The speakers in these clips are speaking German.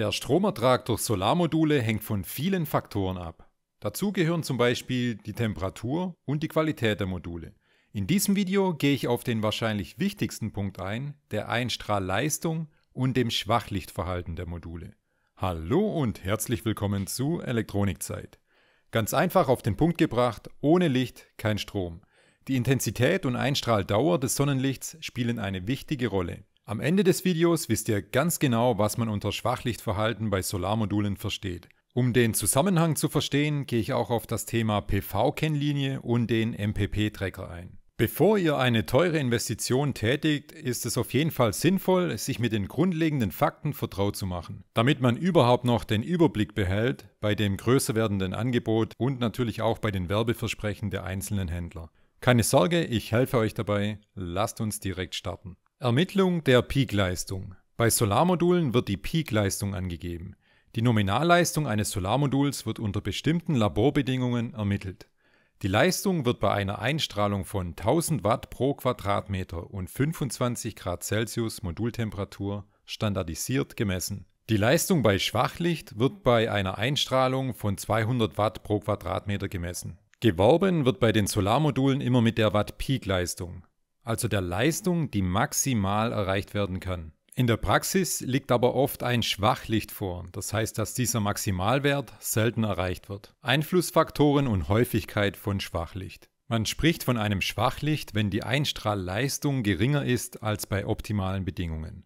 Der Stromertrag durch Solarmodule hängt von vielen Faktoren ab. Dazu gehören zum Beispiel die Temperatur und die Qualität der Module. In diesem Video gehe ich auf den wahrscheinlich wichtigsten Punkt ein, der Einstrahlleistung und dem Schwachlichtverhalten der Module. Hallo und herzlich willkommen zu Elektronikzeit. Ganz einfach auf den Punkt gebracht, ohne Licht kein Strom. Die Intensität und Einstrahldauer des Sonnenlichts spielen eine wichtige Rolle. Am Ende des Videos wisst ihr ganz genau, was man unter Schwachlichtverhalten bei Solarmodulen versteht. Um den Zusammenhang zu verstehen, gehe ich auch auf das Thema PV-Kennlinie und den MPP-Tracker ein. Bevor ihr eine teure Investition tätigt, ist es auf jeden Fall sinnvoll, sich mit den grundlegenden Fakten vertraut zu machen, damit man überhaupt noch den Überblick behält bei dem größer werdenden Angebot und natürlich auch bei den Werbeversprechen der einzelnen Händler. Keine Sorge, ich helfe euch dabei, lasst uns direkt starten. Ermittlung der Peakleistung. Bei Solarmodulen wird die Peakleistung angegeben. Die Nominalleistung eines Solarmoduls wird unter bestimmten Laborbedingungen ermittelt. Die Leistung wird bei einer Einstrahlung von 1000 Watt pro Quadratmeter und 25 Grad Celsius Modultemperatur standardisiert gemessen. Die Leistung bei Schwachlicht wird bei einer Einstrahlung von 200 Watt pro Quadratmeter gemessen. Geworben wird bei den Solarmodulen immer mit der Watt-Peak-Leistung also der Leistung, die maximal erreicht werden kann. In der Praxis liegt aber oft ein Schwachlicht vor, das heißt, dass dieser Maximalwert selten erreicht wird. Einflussfaktoren und Häufigkeit von Schwachlicht. Man spricht von einem Schwachlicht, wenn die Einstrahlleistung geringer ist als bei optimalen Bedingungen.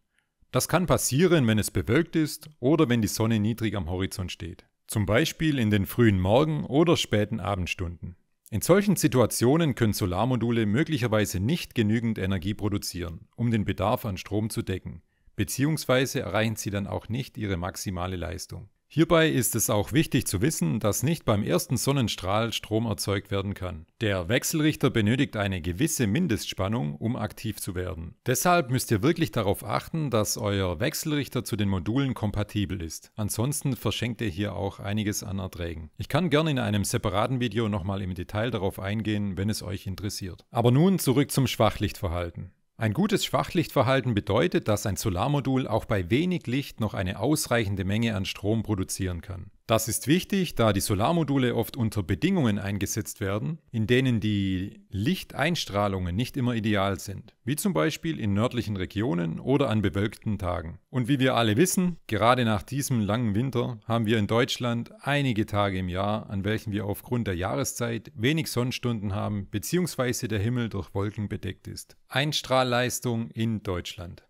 Das kann passieren, wenn es bewölkt ist oder wenn die Sonne niedrig am Horizont steht. Zum Beispiel in den frühen Morgen- oder späten Abendstunden. In solchen Situationen können Solarmodule möglicherweise nicht genügend Energie produzieren, um den Bedarf an Strom zu decken, beziehungsweise erreichen sie dann auch nicht ihre maximale Leistung. Hierbei ist es auch wichtig zu wissen, dass nicht beim ersten Sonnenstrahl Strom erzeugt werden kann. Der Wechselrichter benötigt eine gewisse Mindestspannung, um aktiv zu werden. Deshalb müsst ihr wirklich darauf achten, dass euer Wechselrichter zu den Modulen kompatibel ist. Ansonsten verschenkt ihr hier auch einiges an Erträgen. Ich kann gerne in einem separaten Video nochmal im Detail darauf eingehen, wenn es euch interessiert. Aber nun zurück zum Schwachlichtverhalten. Ein gutes Schwachlichtverhalten bedeutet, dass ein Solarmodul auch bei wenig Licht noch eine ausreichende Menge an Strom produzieren kann. Das ist wichtig, da die Solarmodule oft unter Bedingungen eingesetzt werden, in denen die Lichteinstrahlungen nicht immer ideal sind, wie zum Beispiel in nördlichen Regionen oder an bewölkten Tagen. Und wie wir alle wissen, gerade nach diesem langen Winter haben wir in Deutschland einige Tage im Jahr, an welchen wir aufgrund der Jahreszeit wenig Sonnenstunden haben bzw. der Himmel durch Wolken bedeckt ist. Einstrahlleistung in Deutschland.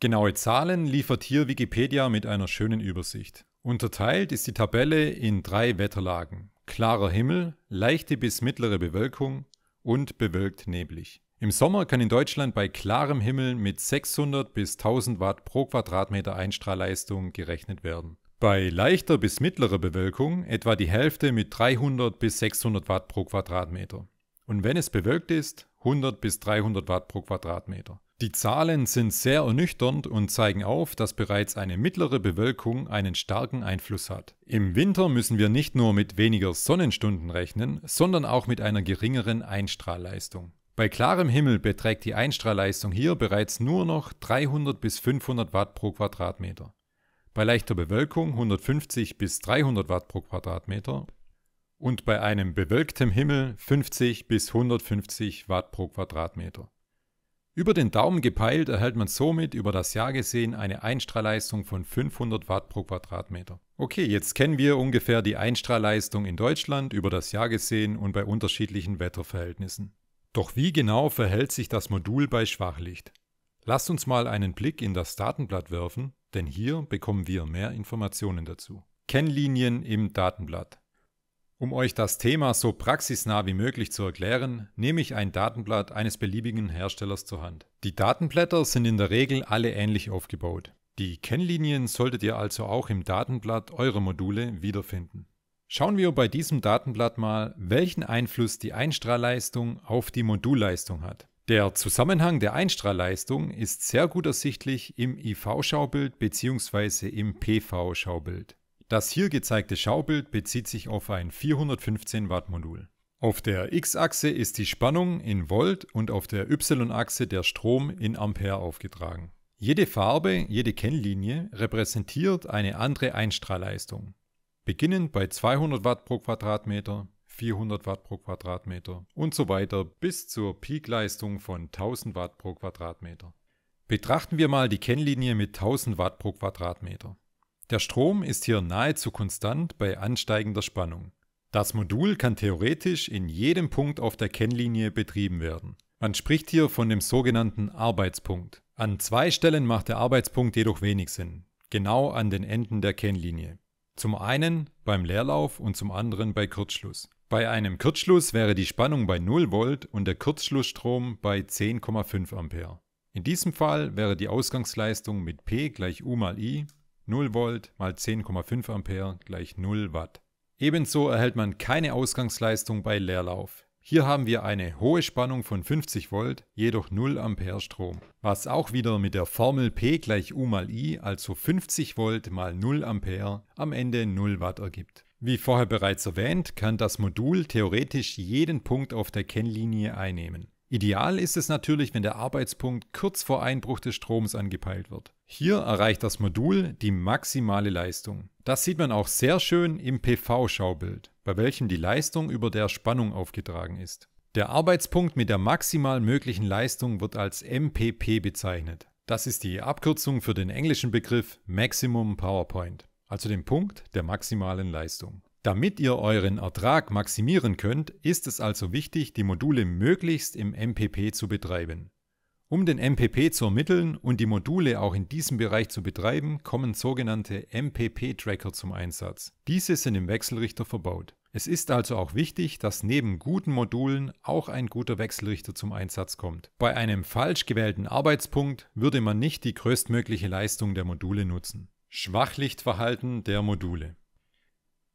Genaue Zahlen liefert hier Wikipedia mit einer schönen Übersicht. Unterteilt ist die Tabelle in drei Wetterlagen. Klarer Himmel, leichte bis mittlere Bewölkung und bewölkt neblig. Im Sommer kann in Deutschland bei klarem Himmel mit 600 bis 1000 Watt pro Quadratmeter Einstrahlleistung gerechnet werden. Bei leichter bis mittlerer Bewölkung etwa die Hälfte mit 300 bis 600 Watt pro Quadratmeter. Und wenn es bewölkt ist, 100 bis 300 Watt pro Quadratmeter. Die Zahlen sind sehr ernüchternd und zeigen auf, dass bereits eine mittlere Bewölkung einen starken Einfluss hat. Im Winter müssen wir nicht nur mit weniger Sonnenstunden rechnen, sondern auch mit einer geringeren Einstrahlleistung. Bei klarem Himmel beträgt die Einstrahlleistung hier bereits nur noch 300 bis 500 Watt pro Quadratmeter, bei leichter Bewölkung 150 bis 300 Watt pro Quadratmeter und bei einem bewölktem Himmel 50 bis 150 Watt pro Quadratmeter. Über den Daumen gepeilt erhält man somit über das Jahr gesehen eine Einstrahlleistung von 500 Watt pro Quadratmeter. Okay, jetzt kennen wir ungefähr die Einstrahlleistung in Deutschland über das Jahr gesehen und bei unterschiedlichen Wetterverhältnissen. Doch wie genau verhält sich das Modul bei Schwachlicht? Lasst uns mal einen Blick in das Datenblatt werfen, denn hier bekommen wir mehr Informationen dazu. Kennlinien im Datenblatt. Um euch das Thema so praxisnah wie möglich zu erklären, nehme ich ein Datenblatt eines beliebigen Herstellers zur Hand. Die Datenblätter sind in der Regel alle ähnlich aufgebaut. Die Kennlinien solltet ihr also auch im Datenblatt eurer Module wiederfinden. Schauen wir bei diesem Datenblatt mal, welchen Einfluss die Einstrahlleistung auf die Modulleistung hat. Der Zusammenhang der Einstrahlleistung ist sehr gut ersichtlich im IV-Schaubild bzw. im PV-Schaubild. Das hier gezeigte Schaubild bezieht sich auf ein 415 Watt Modul. Auf der X-Achse ist die Spannung in Volt und auf der Y-Achse der Strom in Ampere aufgetragen. Jede Farbe, jede Kennlinie repräsentiert eine andere Einstrahlleistung. Beginnend bei 200 Watt pro Quadratmeter, 400 Watt pro Quadratmeter und so weiter bis zur Peakleistung von 1000 Watt pro Quadratmeter. Betrachten wir mal die Kennlinie mit 1000 Watt pro Quadratmeter. Der Strom ist hier nahezu konstant bei ansteigender Spannung. Das Modul kann theoretisch in jedem Punkt auf der Kennlinie betrieben werden. Man spricht hier von dem sogenannten Arbeitspunkt. An zwei Stellen macht der Arbeitspunkt jedoch wenig Sinn, genau an den Enden der Kennlinie. Zum einen beim Leerlauf und zum anderen bei Kurzschluss. Bei einem Kurzschluss wäre die Spannung bei 0 Volt und der Kurzschlussstrom bei 10,5 Ampere. In diesem Fall wäre die Ausgangsleistung mit P gleich U mal I 0 Volt mal 10,5 Ampere gleich 0 Watt. Ebenso erhält man keine Ausgangsleistung bei Leerlauf. Hier haben wir eine hohe Spannung von 50 Volt, jedoch 0 Ampere Strom, was auch wieder mit der Formel P gleich U mal I, also 50 Volt mal 0 Ampere, am Ende 0 Watt ergibt. Wie vorher bereits erwähnt, kann das Modul theoretisch jeden Punkt auf der Kennlinie einnehmen. Ideal ist es natürlich, wenn der Arbeitspunkt kurz vor Einbruch des Stroms angepeilt wird. Hier erreicht das Modul die maximale Leistung. Das sieht man auch sehr schön im PV-Schaubild, bei welchem die Leistung über der Spannung aufgetragen ist. Der Arbeitspunkt mit der maximal möglichen Leistung wird als MPP bezeichnet. Das ist die Abkürzung für den englischen Begriff Maximum PowerPoint, also den Punkt der maximalen Leistung. Damit ihr euren Ertrag maximieren könnt, ist es also wichtig, die Module möglichst im MPP zu betreiben. Um den MPP zu ermitteln und die Module auch in diesem Bereich zu betreiben, kommen sogenannte MPP-Tracker zum Einsatz. Diese sind im Wechselrichter verbaut. Es ist also auch wichtig, dass neben guten Modulen auch ein guter Wechselrichter zum Einsatz kommt. Bei einem falsch gewählten Arbeitspunkt würde man nicht die größtmögliche Leistung der Module nutzen. Schwachlichtverhalten der Module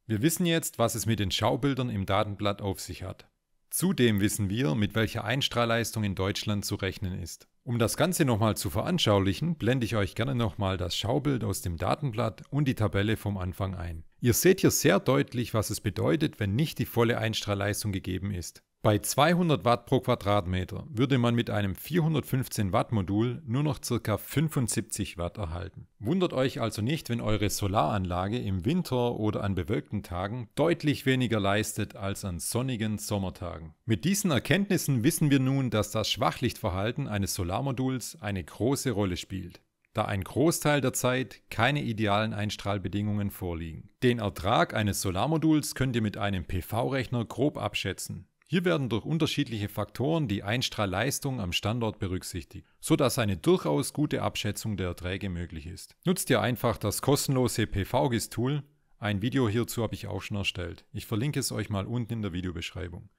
wir wissen jetzt, was es mit den Schaubildern im Datenblatt auf sich hat. Zudem wissen wir, mit welcher Einstrahlleistung in Deutschland zu rechnen ist. Um das Ganze nochmal zu veranschaulichen, blende ich euch gerne nochmal das Schaubild aus dem Datenblatt und die Tabelle vom Anfang ein. Ihr seht hier sehr deutlich, was es bedeutet, wenn nicht die volle Einstrahlleistung gegeben ist. Bei 200 Watt pro Quadratmeter würde man mit einem 415 Watt Modul nur noch ca. 75 Watt erhalten. Wundert euch also nicht, wenn eure Solaranlage im Winter oder an bewölkten Tagen deutlich weniger leistet als an sonnigen Sommertagen. Mit diesen Erkenntnissen wissen wir nun, dass das Schwachlichtverhalten eines Solarmoduls eine große Rolle spielt da ein Großteil der Zeit keine idealen Einstrahlbedingungen vorliegen. Den Ertrag eines Solarmoduls könnt ihr mit einem PV-Rechner grob abschätzen. Hier werden durch unterschiedliche Faktoren die Einstrahlleistung am Standort berücksichtigt, sodass eine durchaus gute Abschätzung der Erträge möglich ist. Nutzt ihr einfach das kostenlose PVGIS-Tool. Ein Video hierzu habe ich auch schon erstellt. Ich verlinke es euch mal unten in der Videobeschreibung.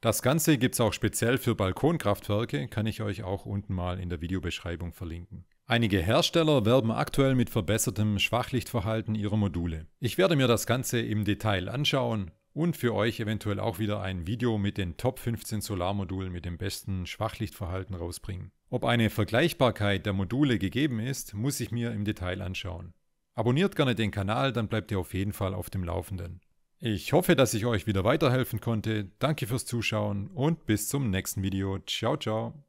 Das Ganze gibt es auch speziell für Balkonkraftwerke, kann ich euch auch unten mal in der Videobeschreibung verlinken. Einige Hersteller werben aktuell mit verbessertem Schwachlichtverhalten ihrer Module. Ich werde mir das Ganze im Detail anschauen und für euch eventuell auch wieder ein Video mit den Top 15 Solarmodulen mit dem besten Schwachlichtverhalten rausbringen. Ob eine Vergleichbarkeit der Module gegeben ist, muss ich mir im Detail anschauen. Abonniert gerne den Kanal, dann bleibt ihr auf jeden Fall auf dem Laufenden. Ich hoffe, dass ich euch wieder weiterhelfen konnte. Danke fürs Zuschauen und bis zum nächsten Video. Ciao, ciao.